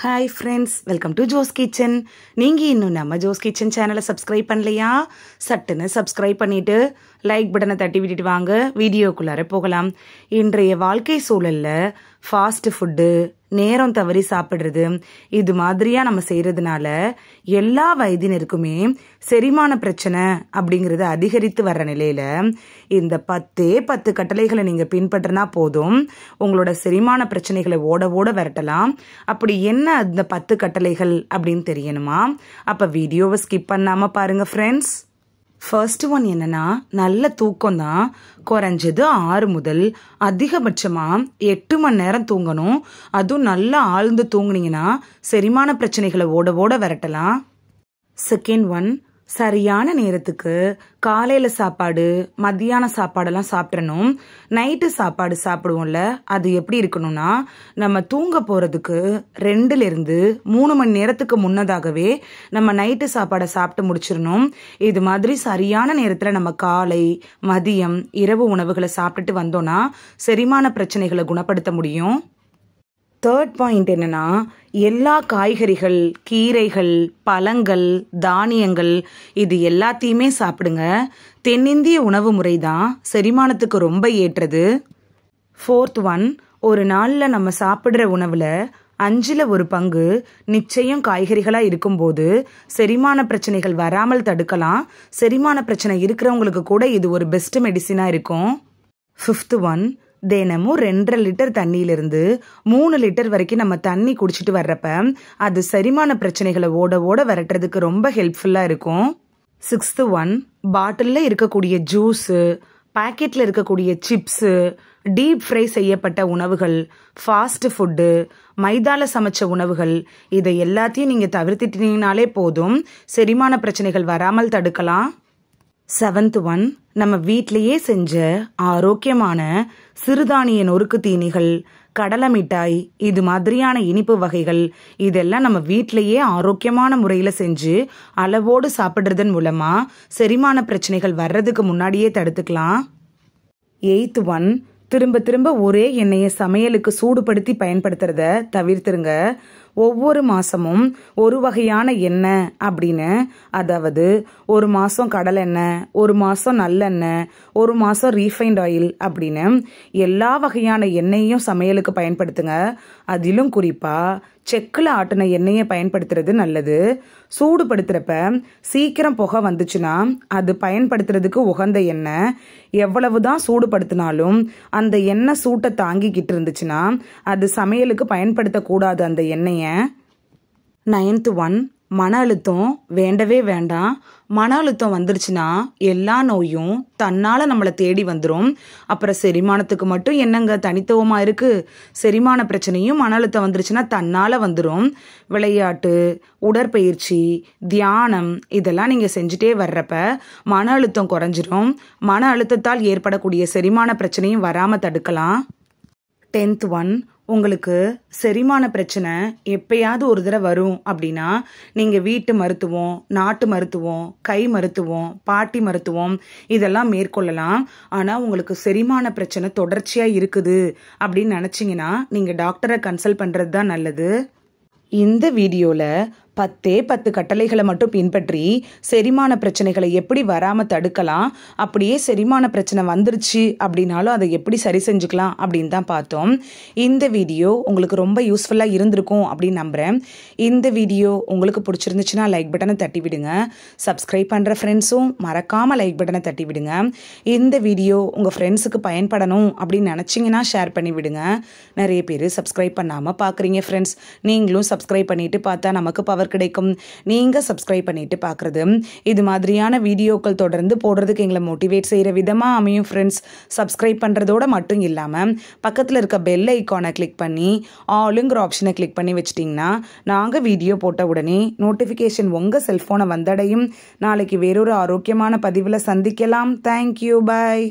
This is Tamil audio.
hi friends welcome to Jo's kitchen நீங்கள் இன்னும் நம்ம ஜோஸ் கிச்சன் சேனலை சப்ஸ்கிரைப் பண்ணலையா சட்டுன்னு சப்ஸ்கிரைப் பண்ணிவிட்டு லைக் பட்டனை தட்டி விட்டுட்டு வாங்க வீடியோக்குள்ளார போகலாம் இன்றைய வாழ்க்கை சூழலில் ஃபாஸ்ட் ஃபுட்டு நேரம் தவறி சாப்பிட்றது இது மாதிரியா நம்ம செய்யறதுனால எல்லா வயதினருக்குமே செரிமான பிரச்சனை அப்படிங்கறத அதிகரித்து வர்ற நிலையில இந்த பத்தே பத்து கட்டளைகளை நீங்க பின்பற்றினா போதும் உங்களோட செரிமான பிரச்சனைகளை ஓட ஓட விரட்டலாம் அப்படி என்ன அந்த பத்து கட்டளைகள் அப்படின்னு தெரியணுமா அப்ப வீடியோவை ஸ்கிப் பண்ணாம பாருங்க ஃப்ரெண்ட்ஸ் ஃபர்ஸ்ட் ஒன் என்னன்னா நல்ல தூக்கம் தான் குறைஞ்சது ஆறு முதல் அதிகபட்சமாக எட்டு மணி நேரம் தூங்கணும் அதுவும் நல்லா ஆழ்ந்து தூங்குனீங்கன்னா செரிமான பிரச்சனைகளை ஓட ஓட விரட்டலாம் செகண்ட் ஒன் சரியான நேரத்துக்கு காலையில் சாப்பாடு மத்தியான சாப்பாடெல்லாம் சாப்பிட்றணும் நைட்டு சாப்பாடு சாப்பிடுவோம்ல அது எப்படி இருக்கணும்னா நம்ம தூங்க போகிறதுக்கு ரெண்டுலேருந்து மூணு மணி நேரத்துக்கு முன்னதாகவே நம்ம நைட்டு சாப்பாடை சாப்பிட்டு முடிச்சிடணும் இது மாதிரி சரியான நேரத்தில் நம்ம காலை மதியம் இரவு உணவுகளை சாப்பிட்டுட்டு வந்தோம்னா செரிமான பிரச்சனைகளை குணப்படுத்த முடியும் தேர்ட் பாயிண்ட் என்னென்னா எல்லா காய்கறிகள் கீரைகள் பழங்கள் தானியங்கள் இது எல்லாத்தையுமே சாப்பிடுங்க தென்னிந்திய உணவு முறை தான் செரிமானத்துக்கு ரொம்ப ஏற்றது ஃபோர்த் ஒன் ஒரு நாளில் நம்ம சாப்பிட்ற உணவில் அஞ்சில் ஒரு பங்கு நிச்சயம் காய்கறிகளாக இருக்கும்போது செரிமான பிரச்சனைகள் வராமல் தடுக்கலாம் செரிமான பிரச்சனை இருக்கிறவங்களுக்கு கூட இது ஒரு பெஸ்ட் மெடிசினாக இருக்கும் ஃபிஃப்த் ஒன் தினமும் ரெண்டரை லிட்டர் தண்ணியிலிருந்து மூணு லிட்டர் வரைக்கும் நம்ம தண்ணி குடிச்சிட்டு வர்றப்ப அது செரிமான பிரச்சனைகளை ஓட ஓட வரட்டுறதுக்கு ரொம்ப ஹெல்ப்ஃபுல்லாக இருக்கும் சிக்ஸ்த்து ஒன் பாட்டிலில் இருக்கக்கூடிய ஜூஸு பாக்கெட்டில் இருக்கக்கூடிய சிப்ஸு டீப் ஃப்ரை செய்யப்பட்ட உணவுகள் ஃபாஸ்ட் ஃபுட்டு மைதால சமைச்ச உணவுகள் இதை எல்லாத்தையும் நீங்கள் தவிர்த்துட்டீங்கனாலே போதும் செரிமான பிரச்சனைகள் வராமல் தடுக்கலாம் செவன்த் ஒன் நம்ம வீட்லேயே செஞ்ச ஆரோக்கியமான சிறுதானிய நொறுக்கு தீனிகள் கடலை மிட்டாய் இது மாதிரியான இனிப்பு வகைகள் இதெல்லாம் நம்ம வீட்லேயே ஆரோக்கியமான முறையில் செஞ்சு அளவோடு சாப்பிட்றதன் மூலமாக செரிமான பிரச்சனைகள் வர்றதுக்கு முன்னாடியே தடுத்துக்கலாம் எயித்து ஒன் திரும்ப திரும்ப ஒரே எண்ணெயை சமையலுக்கு சூடுபடுத்தி பயன்படுத்துறத தவிர்த்துருங்க ஒவ்வொரு மாதமும் ஒரு வகையான எண்ணெய் அப்படின்னு அதாவது ஒரு மாதம் கடலெண்ணெய் ஒரு மாதம் நல்லெண்ணெய் ஒரு மாதம் ரீஃபைண்ட் ஆயில் அப்படின்னு எல்லா வகையான எண்ணெயையும் சமையலுக்கு பயன்படுத்துங்க அதிலும் குறிப்பாக செக்கில் ஆட்டின எண்ணெயை பயன்படுத்துறது நல்லது சூடுபடுத்துகிறப்ப சீக்கிரம் புகை வந்துச்சுன்னா அது பயன்படுத்துறதுக்கு உகந்த எண்ணெய் எவ்வளவு தான் சூடுபடுத்தினாலும் அந்த எண்ணெய் சூட்டை தாங்கிக்கிட்டு இருந்துச்சுன்னா அது சமையலுக்கு பயன்படுத்தக்கூடாது அந்த எண்ணெயை நைன்த்து ஒன் மன அழுத்தம் வேண்டவே வேண்டாம் மன அழுத்தம் வந்துருச்சுன்னா எல்லா நோயும் தன்னால் நம்மளை தேடி வந்துடும் அப்புறம் செரிமானத்துக்கு மட்டும் என்னங்க தனித்துவமாக இருக்குது செரிமான பிரச்சனையும் மன அழுத்தம் வந்துருச்சுன்னா தன்னால் வந்துடும் விளையாட்டு உடற்பயிற்சி தியானம் இதெல்லாம் நீங்கள் செஞ்சுட்டே வர்றப்ப மன அழுத்தம் குறைஞ்சிரும் மன அழுத்தத்தால் ஏற்படக்கூடிய செரிமான பிரச்சனையும் வராமல் தடுக்கலாம் டென்த் ஒன் உங்களுக்கு செரிமான பிரச்சனை எப்பயாவது ஒரு தடவை வரும் அப்படின்னா நீங்கள் வீட்டு மருத்துவம் நாட்டு மருத்துவம் கை மருத்துவம் பாட்டி மருத்துவம் இதெல்லாம் மேற்கொள்ளலாம் ஆனால் உங்களுக்கு செரிமான பிரச்சனை தொடர்ச்சியாக இருக்குது அப்படின்னு நினச்சிங்கன்னா நீங்கள் டாக்டரை கன்சல்ட் பண்ணுறது தான் நல்லது இந்த வீடியோவில் பத்தே பத்து கட்டளைகளை மட்டும் பின்பற்றி செரிமான பிரச்சனைகளை எப்படி வராமல் தடுக்கலாம் அப்படியே செரிமான பிரச்சனை வந்துருச்சு அப்படின்னாலும் அதை எப்படி சரி செஞ்சுக்கலாம் அப்படின்னு தான் பார்த்தோம் இந்த வீடியோ உங்களுக்கு ரொம்ப யூஸ்ஃபுல்லாக இருந்திருக்கும் அப்படின்னு நம்புகிறேன் இந்த வீடியோ உங்களுக்கு பிடிச்சிருந்துச்சுன்னா லைக் பட்டனை தட்டி விடுங்க சப்ஸ்கிரைப் பண்ணுற ஃப்ரெண்ட்ஸும் மறக்காமல் லைக் பட்டனை தட்டி விடுங்க இந்த வீடியோ உங்கள் ஃப்ரெண்ட்ஸுக்கு பயன்படணும் அப்படின்னு நினச்சிங்கன்னா ஷேர் பண்ணி விடுங்க நிறைய பேர் சப்ஸ்கிரைப் பண்ணாமல் பார்க்குறீங்க ஃப்ரெண்ட்ஸ் நீங்களும் சப்ஸ்கிரைப் பண்ணிவிட்டு பார்த்தா நமக்கு பவர் ஆஃபர் கிடைக்கும் நீங்கள் சப்ஸ்கிரைப் பண்ணிட்டு பார்க்குறது இது மாதிரியான வீடியோக்கள் தொடர்ந்து போடுறதுக்கு எங்களை மோட்டிவேட் செய்கிற விதமாக அமையும் ஃப்ரெண்ட்ஸ் சப்ஸ்கிரைப் பண்ணுறதோட மட்டும் இல்லாமல் பக்கத்தில் இருக்க பெல் ஐக்கானை கிளிக் பண்ணி ஆளுங்கிற ஆப்ஷனை கிளிக் பண்ணி வச்சிட்டிங்கன்னா நாங்கள் வீடியோ போட்ட உடனே நோட்டிஃபிகேஷன் உங்கள் செல்ஃபோனை வந்தடையும் நாளைக்கு வேறொரு ஆரோக்கியமான பதிவில் சந்திக்கலாம் தேங்க்யூ பாய்